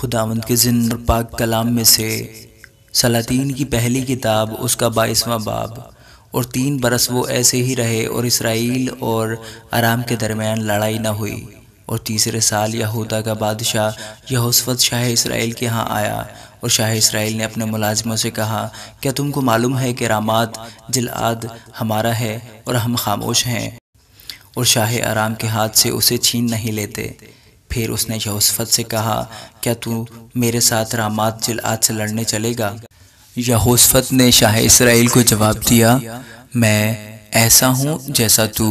खुदावंद के जिंद पाक कलाम में से सलातीन की पहली किताब उसका बाईसवां बाब और तीन बरस वो ऐसे ही रहे और इसराइल और आराम के दरमियान लड़ाई न हुई और तीसरे साल यहूदा का बादशाह यहोसफत शाह इसराइल के यहाँ आया और शाह इसराइल ने अपने मुलाजमों से कहा क्या तुमको मालूम है कि रामात जिलाद हमारा है और हम खामोश हैं और शाह आराम के हाथ से उसे छीन नहीं लेते फिर उसने यहोशफत से कहा क्या तू मेरे साथ रामात आज से लड़ने चलेगा यहोशफत ने शाह इसराइल को जवाब दिया मैं ऐसा हूँ जैसा तू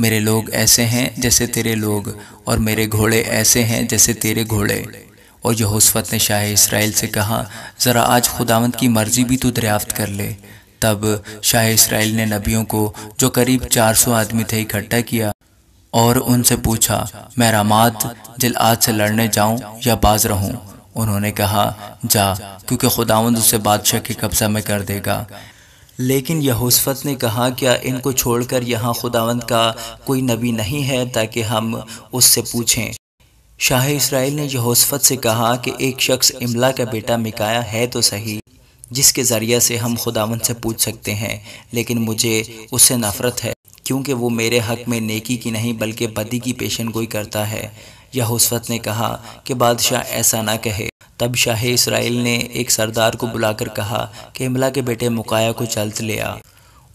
मेरे लोग ऐसे हैं जैसे तेरे लोग और मेरे घोड़े ऐसे हैं जैसे तेरे घोड़े और यहोशफत ने शाह इसराइल से कहा ज़रा आज खुदावंत की मर्ज़ी भी तू दरियाफ्त कर ले तब शाह इसराइल ने नबियों को जो करीब 400 आदमी थे इकट्ठा किया और उनसे पूछा मैं जिल आज से लड़ने जाऊं या बाज रहूं उन्होंने कहा जा क्योंकि खुदावंद उसे बादशाह के कब्ज़ा में कर देगा लेकिन यहूसफत ने कहा क्या इनको छोड़कर यहाँ खुदावंद का कोई नबी नहीं है ताकि हम उससे पूछें शाह इसराइल ने यहूसफत से कहा कि एक शख्स इमला का बेटा मिकाया है तो सही जिसके ज़रिए से हम खुदावंद से पूछ सकते हैं लेकिन मुझे उससे नफ़रत है क्योंकि वो मेरे हक में नेकी की नहीं बल्कि बदी की पेशन गोई करता है यह ने कहा कि बादशाह ऐसा ना कहे तब शाह इसराइल ने एक सरदार को बुलाकर कहा कि हिमला के बेटे मुकाया को चलत लिया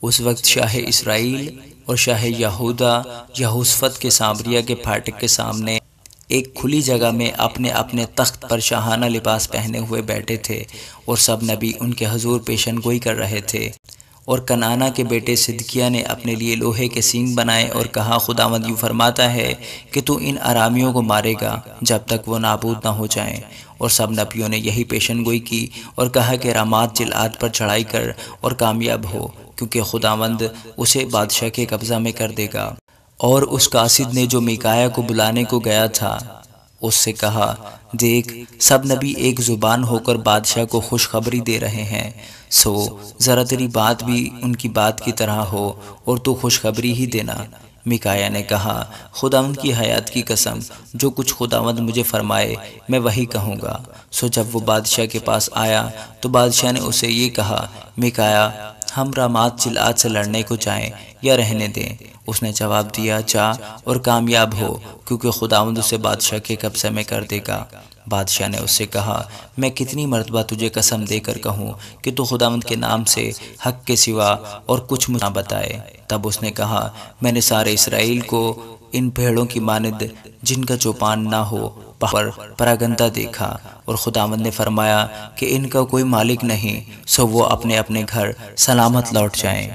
उस वक्त शाह इसराइल और शाह यहूदा यहूसफत के सामरिया के फाटक के सामने एक खुली जगह में अपने अपने तख्त पर शाहाना लिबास पहने हुए बैठे थे और सब नबी उनके हजूर पेशन गोई कर रहे थे और कनाना के बेटे सिदकिया ने अपने लिए लोहे के सींग बनाए और कहा खुदावंद यूँ फरमाता है कि तू इन आरामियों को मारेगा जब तक वो नाबूद ना हो जाएं और सब नपियों ने यही पेशन गोई की और कहा कि रामात जिलात पर चढ़ाई कर और कामयाब हो क्योंकि खुदावंद उसे बादशाह के कब्ज़ा में कर देगा और उस कासिद ने जो मिकाया को बुलाने को गया था उससे कहा देख सब नबी एक ज़ुबान होकर बादशाह को खुशखबरी दे रहे हैं सो ज़रा तेरी बात भी उनकी बात की तरह हो और तू खुशखबरी ही देना मिकाया ने कहा खुदावंद की हयात की कसम जो कुछ खुदावंद मुझे फरमाए मैं वही कहूँगा सो जब वो बादशाह के पास आया तो बादशाह ने उसे ये कहा मिकाया हम रामात चिलात से लड़ने को जाएं या रहने दें उसने जवाब दिया जा और कामयाब हो क्योंकि खुदावंद उसे बादशाह के कब्जे में कर देगा बादशाह ने उससे कहा मैं कितनी मरतबा तुझे कसम देकर कहूँ कि तू खुदावंद के नाम से हक के सिवा और कुछ मुझे ना बताए तब उसने कहा मैंने सारे इसराइल को इन भेड़ों की मानद जिनका चौपान ना हो पर परागंता देखा और खुदावंद ने फरमाया कि इनका कोई मालिक नहीं सो वो अपने अपने घर सलामत लौट जाएं।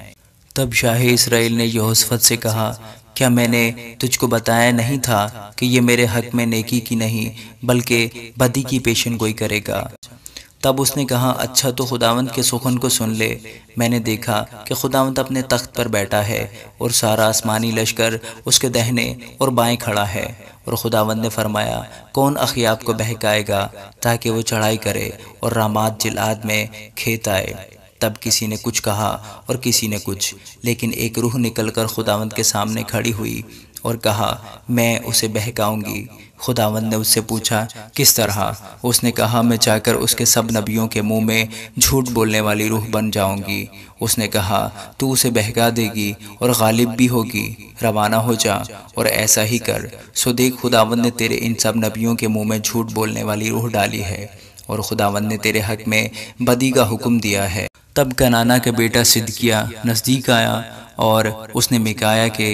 तब शाह इसराइल ने यहोसफत से कहा क्या मैंने तुझको बताया नहीं था कि ये मेरे हक में नेकी की नहीं बल्कि बदी की पेशन गोई करेगा तब उसने कहा अच्छा तो खुदावंत के सुखन को सुन ले मैंने देखा कि खुदावंत अपने तख्त पर बैठा है और सारा आसमानी लश्कर उसके दहने और बाएं खड़ा है और खुदावंत ने फरमाया कौन अखियाब को बहकाएगा ताकि वो चढ़ाई करे और रामात जिलाद में खेत आए तब किसी ने कुछ कहा और किसी ने कुछ लेकिन एक रूह निकलकर खुदावंत के सामने खड़ी हुई और कहा मैं उसे बहकाऊंगी खुदावन ने उससे पूछा किस तरह उसने कहा मैं जाकर उसके सब नबियों के मुंह में झूठ बोलने वाली रूह बन जाऊंगी उसने कहा तू उसे बहका देगी और गालिब भी होगी रवाना हो जा और ऐसा ही कर सो देख खुदावन ने तेरे इन सब नबियों के मुंह में झूठ बोलने वाली रूह डाली है और खुदावन ने तेरे हक में बदी का हुक्म दिया है तब कनाना का बेटा किया नज़दीक आया और उसने मिकाया के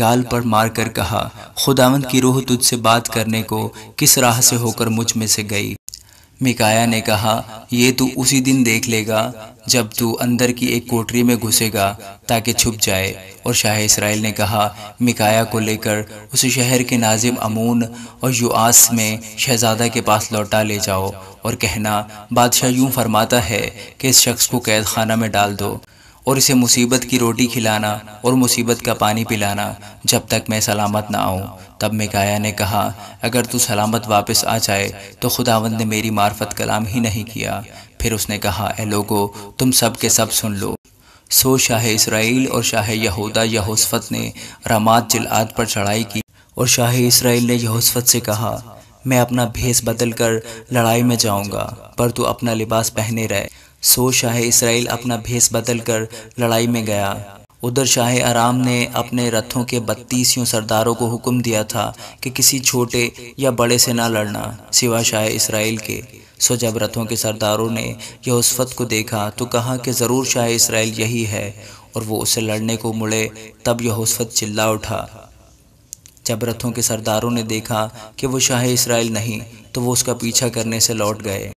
गाल पर मार कर कहा खुदावंद की रूह तुझसे बात करने को किस राह से होकर मुझ में से गई मिकाया ने कहा यह तू उसी दिन देख लेगा जब तू अंदर की एक कोठरी में घुसेगा ताकि छुप जाए और शाह इसराइल ने कहा मिकाया को लेकर उसे शहर के नाजिम अमून और युआस में शहजादा के पास लौटा ले जाओ और कहना बादशाह यूं फरमाता है कि इस शख्स को कैद खाना में डाल दो और इसे मुसीबत की रोटी खिलाना और मुसीबत का पानी पिलाना जब तक मैं सलामत ना आऊँ तब मिकाया ने कहा अगर तू सलामत वापस आ जाए तो खुदावंद ने मेरी मार्फत कलाम ही नहीं किया फिर उसने कहा ए लोगो तुम सब के सब सुन लो सो शाह इसराइल और शाह यहूदा यहोसफत ने रामात जिलाद पर चढ़ाई की और शाह इसराइल ने यहोसफत से कहा मैं अपना भेस बदल कर लड़ाई में जाऊंगा पर तू अपना लिबास पहने रहे सो शाह इसराइल अपना भेस बदल कर लड़ाई में गया उधर शाह आराम ने अपने रथों के बत्तीसियों सरदारों को हुक्म दिया था कि किसी छोटे या बड़े से ना लड़ना सिवा शाह इसराइल के सो जब रथों के सरदारों ने यहोसफत को देखा तो कहा कि ज़रूर शाह इसराइल यही है और वो उसे लड़ने को मुड़े तब यहोसफत चिल्ला उठा जब रथों के सरदारों ने देखा कि वो शाह इसराइल नहीं तो वो उसका पीछा करने से लौट गए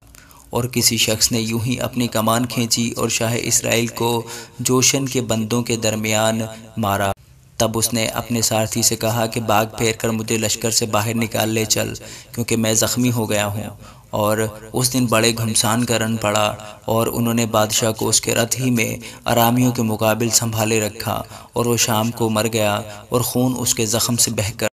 और किसी शख्स ने यूं ही अपनी कमान खींची और शाह इसराइल को जोशन के बंदों के दरमियान मारा तब उसने अपने सारथी से कहा कि बाग फेर कर मुझे लश्कर से बाहर निकाल ले चल क्योंकि मैं ज़ख्मी हो गया हूँ और उस दिन बड़े घमसान का रन पड़ा और उन्होंने बादशाह को उसके रथ ही में आरामियों के मुकाबले संभाले रखा और वो शाम को मर गया और खून उसके ज़ख़म से बहकर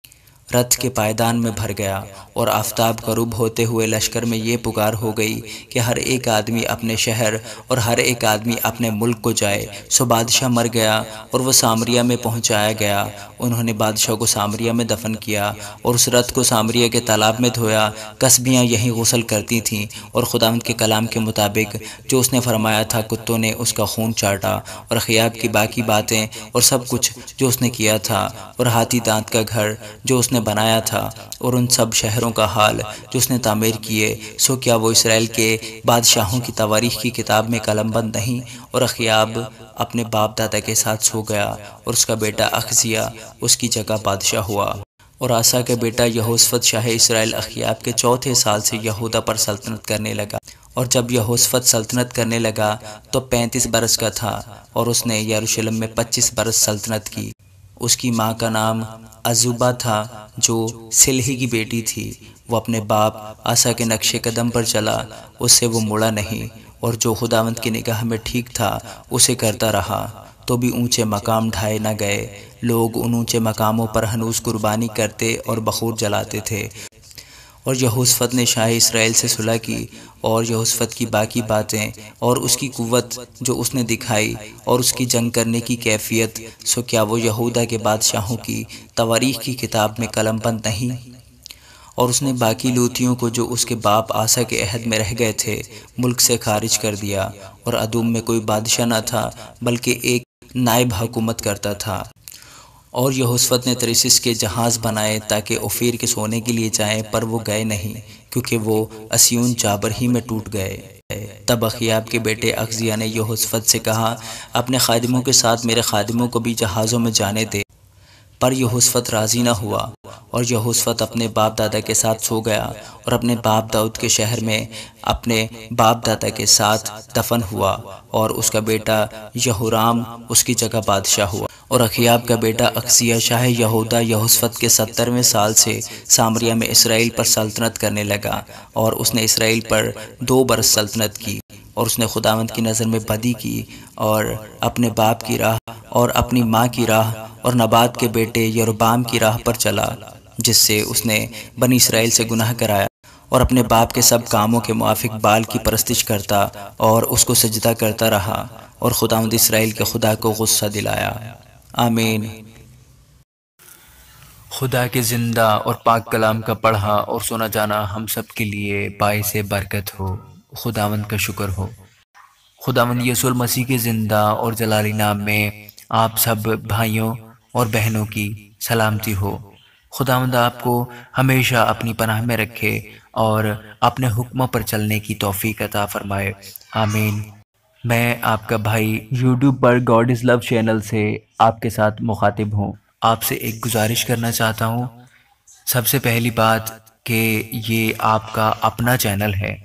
रथ के पायदान में भर गया और आफ्ताब का रूप होते हुए लश्कर में ये पुकार हो गई कि हर एक आदमी अपने शहर और हर एक आदमी अपने मुल्क को जाए सो बादशाह मर गया और वह सामरिया में पहुंचाया गया उन्होंने बादशाह को सामरिया में दफन किया और उस रथ को सामरिया के तालाब में धोया कस्बियाँ यहीं गसल करती थीं और खुदा के कलाम के मुताबिक जो उसने फरमाया था कुत्तों ने उसका खून चाटा और खियाब की बाकी बातें और सब कुछ जो उसने किया था और हाथी दांत का घर जो उसने उसने बनाया था और उन सब शहरों का हाल जो उसने तामीर किए सो क्या वो इसराइल के बादशाहों की तवारीख की किताब में कलमबंद नहीं और अखियाब अपने बाप दादा के साथ सो गया और उसका बेटा अखजिया उसकी जगह बादशाह हुआ और आशा के बेटा यहोसफत शाह इसराइल अखियाब के चौथे साल से यहूदा पर सल्तनत करने लगा और जब यहोसफत सल्तनत करने लगा तो पैंतीस बरस का था और उसने यरूशलेम में पच्चीस बरस सल्तनत की उसकी माँ का नाम अजूबा था जो सिल्ही की बेटी थी वो अपने बाप आशा के नक्शे कदम पर चला उससे वो मुड़ा नहीं और जो खुदावंत की निगाह में ठीक था उसे करता रहा तो भी ऊंचे मकाम ढाए न गए लोग उन ऊंचे मकामों पर हनूस कुर्बानी करते और बखूर जलाते थे और यहूसफत ने शाह इसराइल से सुलह की और यहूसफत की बाकी बातें और उसकी कुवत जो उसने दिखाई और उसकी जंग करने की कैफियत सो क्या वो यहूदा के बादशाहों की तवारीख की किताब में बंद नहीं और उसने बाकी लूतियों को जो उसके बाप आशा के अहद में रह गए थे मुल्क से खारिज कर दिया और अदूम में कोई बादशाह न था बल्कि एक नायब हुकूमत करता था और यहोशफत ने तरिसिस के जहाज़ बनाए ताकि ओफिर के सोने के लिए जाएं पर वो गए नहीं क्योंकि वो असियून चाबर ही में टूट गए तब अखियाब के बेटे अक्जिया ने यहोशफत से कहा अपने खादिमों के साथ मेरे खादिमों को भी जहाज़ों में जाने दे पर यहोशफत राज़ी न हुआ और यहोशफत अपने बाप दादा के साथ सो गया और अपने बाप दाऊद के शहर में अपने बाप दादा के साथ दफन हुआ और उसका बेटा यहूराम उसकी जगह बादशाह हुआ और अखियाब का बेटा अक्सिया शाह यहूदा यहोसफत के सत्तरवें साल से सामरिया में इसराइल पर सल्तनत करने लगा और उसने इसराइल पर दो बरस सल्तनत की और उसने खुदावंत की नज़र में बदी की और अपने बाप की राह और अपनी माँ की राह और नबाद के बेटे यरुबाम की राह पर चला जिससे उसने बनी इसराइल से गुनाह कराया और अपने बाप के सब कामों के मुआफिक बाल की परस्तिश करता और उसको सजदा करता रहा और खुदावंद इसराइल के खुदा को गुस्सा दिलाया आमीन खुदा के ज़िंदा और पाक कलाम का पढ़ा और सुना जाना हम सब के लिए से बरकत हो खुदावंद का शुक्र हो खुदावंद यसुल मसीह के ज़िंदा और जलाली नाम में आप सब भाइयों और बहनों की सलामती हो खुदामंद आपको हमेशा अपनी पनाह में रखे और अपने हुक्मों पर चलने की तोफ़ी अता फरमाए आमीन मैं आपका भाई यूट्यूब पर गॉड इज़ लव चैनल से आपके साथ मुखातिब हूँ आपसे एक गुजारिश करना चाहता हूँ सबसे पहली बात कि ये आपका अपना चैनल है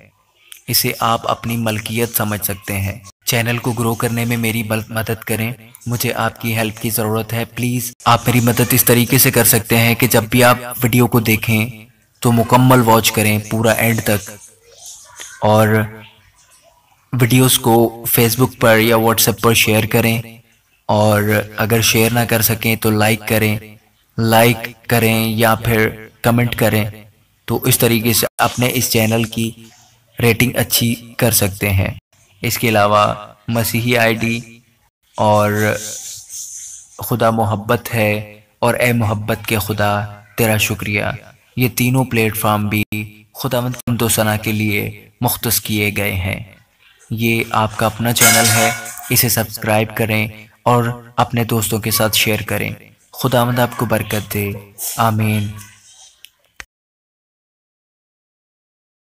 इसे आप अपनी मलकियत समझ सकते हैं चैनल को ग्रो करने में मेरी मदद करें मुझे आपकी हेल्प की ज़रूरत है प्लीज़ आप मेरी मदद इस तरीके से कर सकते हैं कि जब भी आप वीडियो को देखें तो मुकम्मल वॉच करें पूरा एंड तक और वीडियोस को फेसबुक पर या व्हाट्सएप पर शेयर करें और अगर शेयर ना कर सकें तो लाइक करें लाइक करें या फिर कमेंट करें तो इस तरीके से अपने इस चैनल की रेटिंग अच्छी कर सकते हैं इसके अलावा मसीही आईडी और खुदा मोहब्बत है और ए मोहब्बत के खुदा तेरा शुक्रिया ये तीनों प्लेटफार्म भी खुदांदोसना के लिए मुख्त किए गए हैं ये आपका अपना चैनल है इसे सब्सक्राइब करें और अपने दोस्तों के साथ शेयर करें खुदावंद आपको बरकत दे आमीन